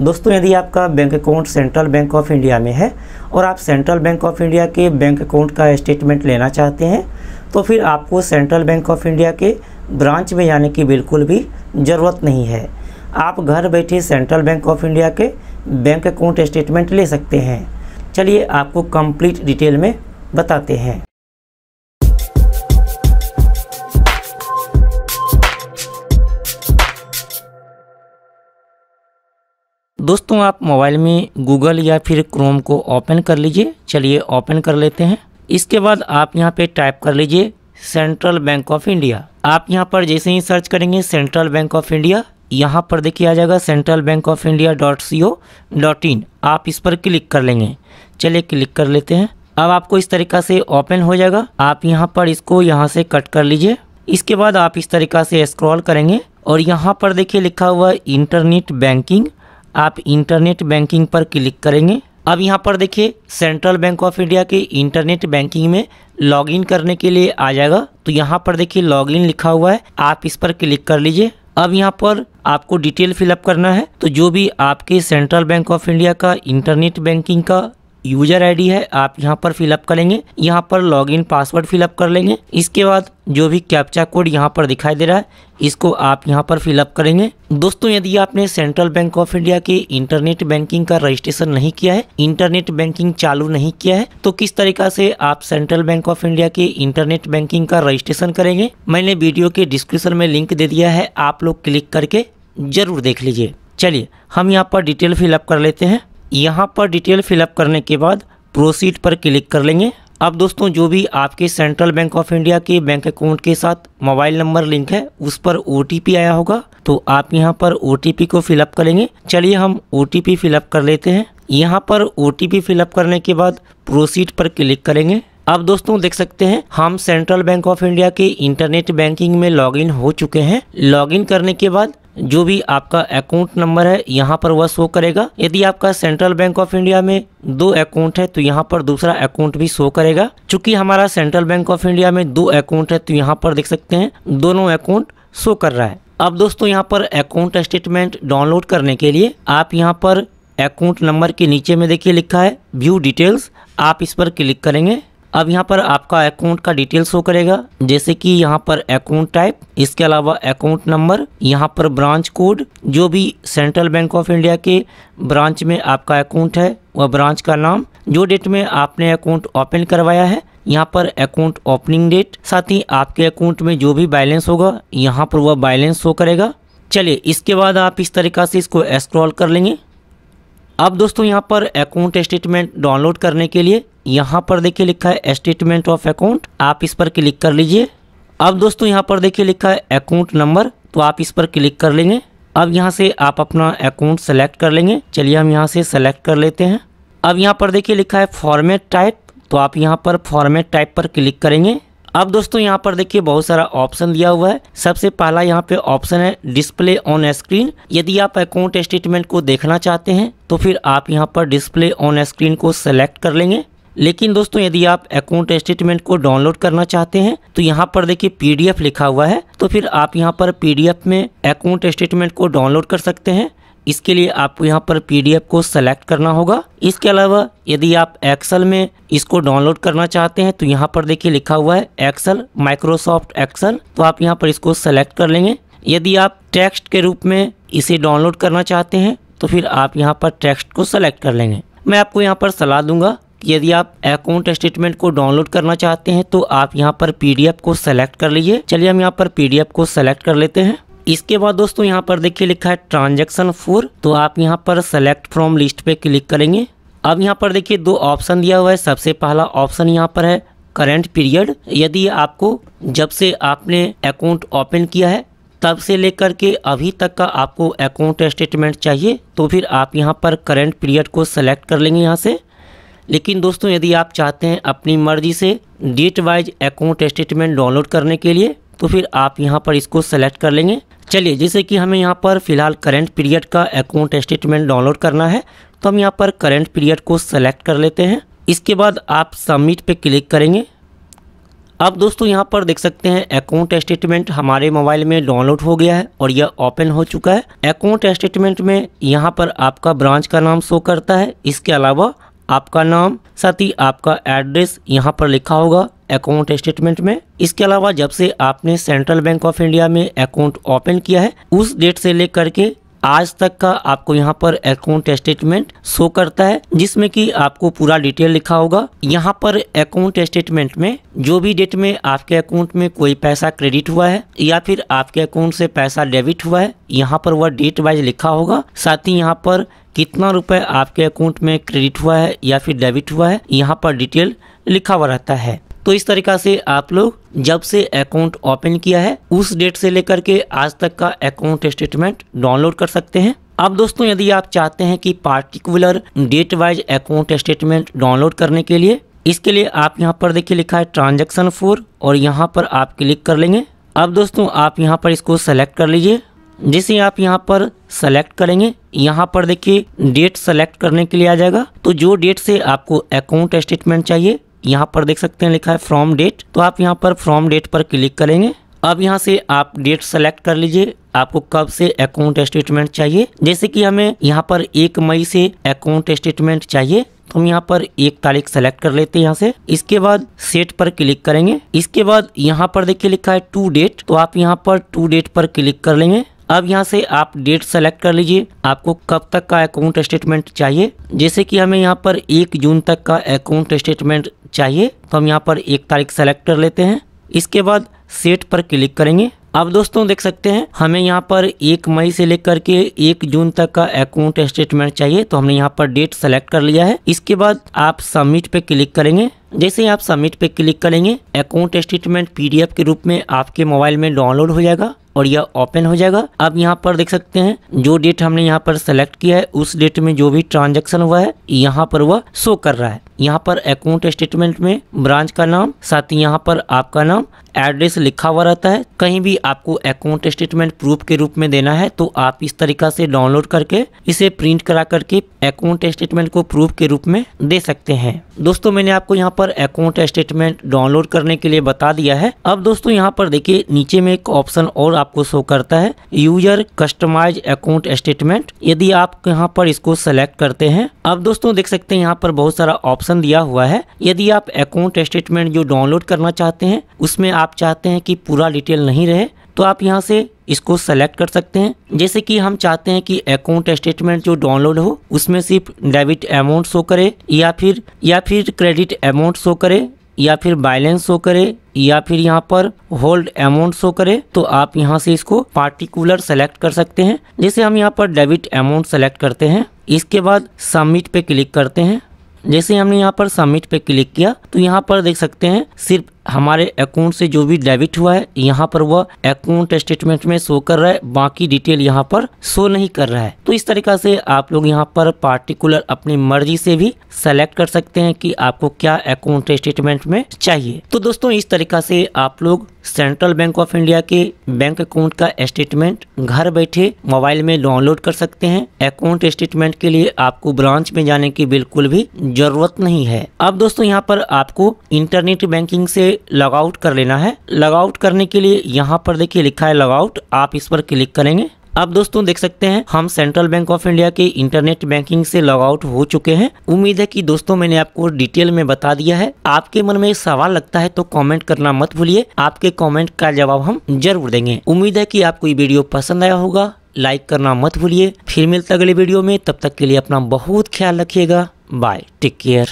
दोस्तों यदि आपका bank account Central Bank of India में है और आप सेंट्रल बैंक ऑफ इंडिया के बैंक अकाउंट का स्टेटमेंट लेना चाहते हैं तो फिर आपको सेंट्रल बैंक ऑफ इंडिया के ब्रांच में जाने की बिल्कुल भी ज़रूरत नहीं है आप घर बैठे सेंट्रल बैंक ऑफ इंडिया के बैंक अकाउंट स्टेटमेंट ले सकते हैं चलिए आपको कंप्लीट डिटेल में बताते हैं दोस्तों आप मोबाइल में गूगल या फिर क्रोम को ओपन कर लीजिए चलिए ओपन कर लेते हैं इसके बाद आप यहाँ पे टाइप कर लीजिए सेंट्रल बैंक ऑफ इंडिया आप यहाँ पर जैसे ही सर्च करेंगे सेंट्रल बैंक ऑफ इंडिया यहाँ पर देखिए आ जाएगा Central Bank of India dot C O dot in आप इस पर क्लिक कर लेंगे चलिए क्लिक कर लेते हैं अब आपको इस तरीका से ओपन हो जाएगा आप यहाँ पर इसको यहाँ से कट कर लीजिए इसके बाद आप इस तरीका से स्क्रॉल करेंगे और यहाँ पर देखिए लिखा हुआ इंटरनेट बैंकिंग आप इंटरनेट बैंकिंग पर क्लिक करेंगे अब यहाँ पर देखिए सेंट्रल बैंक ऑफ इंडिया के इंटरनेट बैंकिंग में लॉगिन करने के लिए आ जाएगा तो यहाँ पर देखिए लॉगिन लिखा हुआ है आप इस पर क्लिक कर लीजिए अब यहाँ पर आपको डिटेल फिलअप करना है तो जो भी आपके सेंट्रल बैंक ऑफ इंडिया का इंटरनेट बैंकिंग का यूजर आईडी है आप यहाँ पर फिलअप करेंगे यहाँ पर लॉगिन पासवर्ड फिलअप कर लेंगे इसके बाद जो भी कैप्चा कोड यहाँ पर दिखाई दे रहा है इसको आप यहाँ पर फिलअप करेंगे दोस्तों यदि आपने सेंट्रल बैंक ऑफ इंडिया के इंटरनेट बैंकिंग का रजिस्ट्रेशन नहीं किया है इंटरनेट बैंकिंग चालू नहीं किया है तो किस तरीका से आप सेंट्रल बैंक ऑफ इंडिया के इंटरनेट बैंकिंग का रजिस्ट्रेशन करेंगे मैंने वीडियो के डिस्क्रिप्शन में लिंक दे दिया है आप लोग क्लिक करके जरूर देख लीजिए चलिए हम यहाँ पर डिटेल फिलअप कर लेते हैं यहाँ पर डिटेल फिलअप करने के बाद प्रोसीड पर क्लिक कर लेंगे अब दोस्तों जो भी आपके सेंट्रल बैंक ऑफ इंडिया के बैंक अकाउंट के साथ मोबाइल नंबर लिंक है उस पर ओ आया होगा तो आप यहाँ पर ओ को फिलअप करेंगे चलिए हम ओ फिलअप कर लेते हैं यहाँ पर ओ फिलअप करने के बाद प्रोसीड पर क्लिक करेंगे आप दोस्तों देख सकते हैं हम सेंट्रल बैंक ऑफ इंडिया के इंटरनेट बैंकिंग में लॉगिन हो चुके हैं लॉगिन करने के बाद जो भी आपका अकाउंट नंबर है यहाँ पर वह शो करेगा यदि आपका सेंट्रल बैंक ऑफ इंडिया में दो अकाउंट है तो यहाँ पर दूसरा अकाउंट भी शो करेगा चूंकि हमारा सेंट्रल बैंक ऑफ इंडिया में दो अकाउंट है तो यहाँ पर देख सकते हैं दोनों अकाउंट शो कर रहा है अब दोस्तों यहाँ पर अकाउंट स्टेटमेंट डाउनलोड करने के लिए आप यहाँ पर अकाउंट नंबर के नीचे में देखिए लिखा है व्यू डिटेल्स आप इस पर क्लिक करेंगे अब यहाँ पर आपका अकाउंट का डिटेल शो करेगा जैसे कि यहाँ पर अकाउंट टाइप इसके अलावा अकाउंट नंबर यहाँ पर ब्रांच कोड जो भी सेंट्रल बैंक ऑफ इंडिया के ब्रांच में आपका अकाउंट है वह ब्रांच का नाम जो डेट में आपने अकाउंट ओपन करवाया है यहाँ पर अकाउंट ओपनिंग डेट साथ ही आपके अकाउंट में जो भी बैलेंस होगा यहाँ पर वह बैलेंस शो करेगा चलिए इसके बाद आप इस तरीका से इसको स्क्रॉल कर लेंगे अब दोस्तों यहाँ पर अकाउंट स्टेटमेंट डाउनलोड करने के लिए यहाँ पर देखिए लिखा है स्टेटमेंट ऑफ अकाउंट आप इस पर क्लिक कर लीजिए अब दोस्तों यहाँ पर देखिए लिखा है अकाउंट नंबर तो आप इस पर क्लिक कर लेंगे अब यहाँ से आप अपना अकाउंट सेलेक्ट कर लेंगे चलिए हम यहाँ से सेलेक्ट कर लेते हैं अब यहाँ पर देखिए लिखा है फॉर्मेट टाइप तो आप यहाँ पर फॉर्मेट टाइप पर क्लिक करेंगे अब दोस्तों यहाँ पर देखिए बहुत सारा ऑप्शन दिया हुआ है सबसे पहला यहाँ पे ऑप्शन है डिस्प्ले ऑन स्क्रीन यदि आप अकाउंट स्टेटमेंट को देखना चाहते हैं तो फिर आप यहाँ पर डिस्प्ले ऑन स्क्रीन को सेलेक्ट कर लेंगे लेकिन दोस्तों यदि आप अकाउंट स्टेटमेंट को डाउनलोड करना चाहते हैं तो यहाँ पर देखिए पीडीएफ लिखा हुआ है तो फिर आप यहाँ पर पीडीएफ में अकाउंट स्टेटमेंट को डाउनलोड कर सकते हैं इसके लिए आपको यहाँ पर पीडीएफ को सेलेक्ट करना होगा इसके अलावा यदि आप एक्सेल में इसको डाउनलोड करना चाहते हैं तो यहाँ पर देखिए लिखा हुआ है एक्सेल माइक्रोसॉफ्ट एक्सेल तो आप यहाँ पर इसको सेलेक्ट कर लेंगे यदि आप टेक्स्ट के रूप में इसे डाउनलोड करना चाहते हैं तो फिर आप यहाँ पर टेक्स्ट को सेलेक्ट कर लेंगे मैं आपको यहाँ पर सलाह दूंगा यदि आप अकाउंट स्टेटमेंट को डाउनलोड करना चाहते हैं तो आप यहाँ पर पीडीएफ को सेलेक्ट कर लीजिए चलिए हम यहाँ पर पीडीएफ को सेलेक्ट कर लेते हैं इसके बाद दोस्तों यहाँ पर देखिए लिखा है ट्रांजेक्शन फोर तो आप यहाँ पर सेलेक्ट फ्रॉम लिस्ट पे क्लिक करेंगे अब यहाँ पर देखिए दो ऑप्शन दिया हुआ है सबसे पहला ऑप्शन यहाँ पर है करंट पीरियड यदि आपको जब से आपने अकाउंट ओपन किया है तब से लेकर के अभी तक का आपको अकाउंट स्टेटमेंट चाहिए तो फिर आप यहाँ पर करंट पीरियड को सेलेक्ट कर लेंगे यहाँ से लेकिन दोस्तों यदि आप चाहते हैं अपनी मर्जी से date wise account statement download करने के लिए तो फिर आप यहाँ पर इसको सेलेक्ट कर लेंगे चलिए जैसे कि हमें यहाँ पर फिलहाल करंट पीरियड का अकाउंट स्टेटमेंट डाउनलोड करना है तो हम यहाँ पर करेंट पीरियड को सेलेक्ट कर लेते हैं इसके बाद आप सबमिट पे क्लिक करेंगे अब दोस्तों यहाँ पर देख सकते हैं अकाउंट स्टेटमेंट हमारे मोबाइल में डाउनलोड हो गया है और यह ओपन हो चुका है अकाउंट स्टेटमेंट में यहाँ पर आपका ब्रांच का नाम शो करता है इसके अलावा आपका नाम साथ ही आपका एड्रेस यहाँ पर लिखा होगा अकाउंट स्टेटमेंट में इसके अलावा जब से आपने सेंट्रल बैंक ऑफ इंडिया में अकाउंट ओपन किया है उस डेट से लेकर के आज तक का आपको यहाँ पर अकाउंट स्टेटमेंट शो करता है जिसमें कि आपको पूरा डिटेल लिखा होगा यहाँ पर अकाउंट स्टेटमेंट में जो भी डेट में आपके अकाउंट में कोई पैसा क्रेडिट हुआ है या फिर आपके अकाउंट से पैसा डेबिट हुआ है यहाँ पर वह डेट वाइज लिखा होगा साथ ही यहाँ पर कितना रुपए आपके अकाउंट में क्रेडिट हुआ है या फिर डेबिट हुआ है यहाँ पर डिटेल लिखा हुआ रहता है तो इस तरीका से आप लोग जब से अकाउंट ओपन किया है उस डेट से लेकर के आज तक का अकाउंट स्टेटमेंट डाउनलोड कर सकते हैं अब दोस्तों यदि आप चाहते हैं कि particular date wise account statement download करने के लिए इसके लिए आप यहाँ पर देखिए लिखा है ट्रांजेक्शन फोर और यहाँ पर आप क्लिक कर लेंगे अब दोस्तों आप यहाँ पर इसको सेलेक्ट कर लीजिए जिसे आप यहाँ पर सेलेक्ट करेंगे यहाँ पर देखिए डेट सेलेक्ट करने के लिए आ जाएगा तो जो डेट से आपको अकाउंट स्टेटमेंट चाहिए यहाँ पर देख सकते हैं लिखा है फ्रॉम डेट तो आप यहाँ पर फ्रॉम डेट पर क्लिक करेंगे अब यहाँ से आप डेट सेलेक्ट कर लीजिए आपको कब से अकाउंट स्टेटमेंट चाहिए जैसे कि हमें यहाँ पर एक मई से अकाउंट स्टेटमेंट चाहिए तो हम यहाँ पर एक तारीख सेलेक्ट कर लेते हैं यहाँ से इसके बाद सेट पर क्लिक करेंगे इसके बाद यहाँ पर देखिए लिखा है टू डेट तो आप यहाँ पर टू डेट पर क्लिक कर लेंगे अब यहाँ से आप डेट सेलेक्ट कर लीजिए आपको कब तक का अकाउंट स्टेटमेंट चाहिए जैसे कि हमें यहाँ पर एक जून तक का अकाउंट स्टेटमेंट चाहिए तो हम यहाँ पर एक तारीख सेलेक्ट कर लेते हैं इसके बाद सेट पर क्लिक करेंगे अब दोस्तों देख सकते हैं हमें यहाँ पर एक मई से लेकर के एक जून तक का अकाउंट स्टेटमेंट चाहिए तो हमने यहाँ पर डेट सेलेक्ट कर लिया है इसके बाद आप सबमिट पे क्लिक करेंगे जैसे ही आप सबमिट पे क्लिक करेंगे अकाउंट स्टेटमेंट पीडीएफ के रूप में आपके मोबाइल में डाउनलोड हो जाएगा और यह ओपन हो जाएगा आप यहाँ पर देख सकते हैं जो डेट हमने यहाँ पर सेलेक्ट किया है उस डेट में जो भी ट्रांजेक्शन हुआ है यहाँ पर वह शो कर रहा है यहाँ पर अकाउंट स्टेटमेंट में ब्रांच का नाम साथ ही यहाँ पर आपका नाम एड्रेस लिखा हुआ रहता है कहीं भी आपको अकाउंट स्टेटमेंट प्रूफ के रूप में देना है तो आप इस तरीका से डाउनलोड करके इसे प्रिंट करा करके अकाउंट स्टेटमेंट को प्रूफ के रूप में दे सकते हैं दोस्तों मैंने आपको यहाँ पर अकाउंट स्टेटमेंट डाउनलोड करने के लिए बता दिया है अब दोस्तों यहाँ पर देखिए नीचे में एक ऑप्शन और आपको शो करता है यूजर कस्टमाइज अकाउंट स्टेटमेंट यदि आप यहाँ पर इसको सेलेक्ट करते हैं अब दोस्तों देख सकते हैं यहाँ पर बहुत सारा ऑप्शन दिया हुआ है यदि आप अकाउंट स्टेटमेंट जो डाउनलोड करना चाहते हैं उसमें आप आप चाहते हैं कि पूरा डिटेल नहीं रहे तो आप यहां से इसको सेलेक्ट कर सकते हैं जैसे कि हम चाहते हैं कि अकाउंट स्टेटमेंट जो डाउनलोड हो उसमें सिर्फ डेबिट अमाउंट शो करे या फिर या फिर क्रेडिट अमाउंट शो करे या फिर बैलेंस शो करे या फिर यहाँ पर होल्ड अमाउंट शो करे तो आप यहाँ से इसको पार्टिकुलर सेलेक्ट कर सकते हैं जैसे हम यहाँ पर डेबिट अमाउंट सेलेक्ट करते हैं इसके बाद सबमिट पे क्लिक करते हैं जैसे हमने यहाँ पर सबमिट पे क्लिक किया तो यहाँ पर देख सकते हैं सिर्फ हमारे अकाउंट से जो भी डेबिट हुआ है यहाँ पर वह अकाउंट स्टेटमेंट में शो कर रहा है बाकी डिटेल यहाँ पर शो नहीं कर रहा है तो इस तरीका से आप लोग यहाँ पर पार्टिकुलर अपनी मर्जी से भी सेलेक्ट कर सकते हैं कि आपको क्या अकाउंट स्टेटमेंट में चाहिए तो दोस्तों इस तरीका से आप लोग सेंट्रल बैंक ऑफ इंडिया के बैंक अकाउंट का स्टेटमेंट घर बैठे मोबाइल में डाउनलोड कर सकते हैं अकाउंट स्टेटमेंट के लिए आपको ब्रांच में जाने की बिल्कुल भी जरूरत नहीं है अब दोस्तों यहाँ पर आपको इंटरनेट बैंकिंग से लॉग आउट कर लेना है लॉग आउट करने के लिए यहाँ पर देखिए लिखा है लॉग आउट आप इस पर क्लिक करेंगे अब दोस्तों देख सकते हैं हम सेंट्रल बैंक ऑफ इंडिया के इंटरनेट बैंकिंग से लॉग आउट हो चुके हैं उम्मीद है कि दोस्तों मैंने आपको डिटेल में बता दिया है आपके मन में सवाल लगता है तो कमेंट करना मत भूलिए आपके कमेंट का जवाब हम जरूर देंगे उम्मीद है कि आपको ये वीडियो पसंद आया होगा लाइक करना मत भूलिए फिर मिलता अगले वीडियो में तब तक के लिए अपना बहुत ख्याल रखिएगा बाय टेक केयर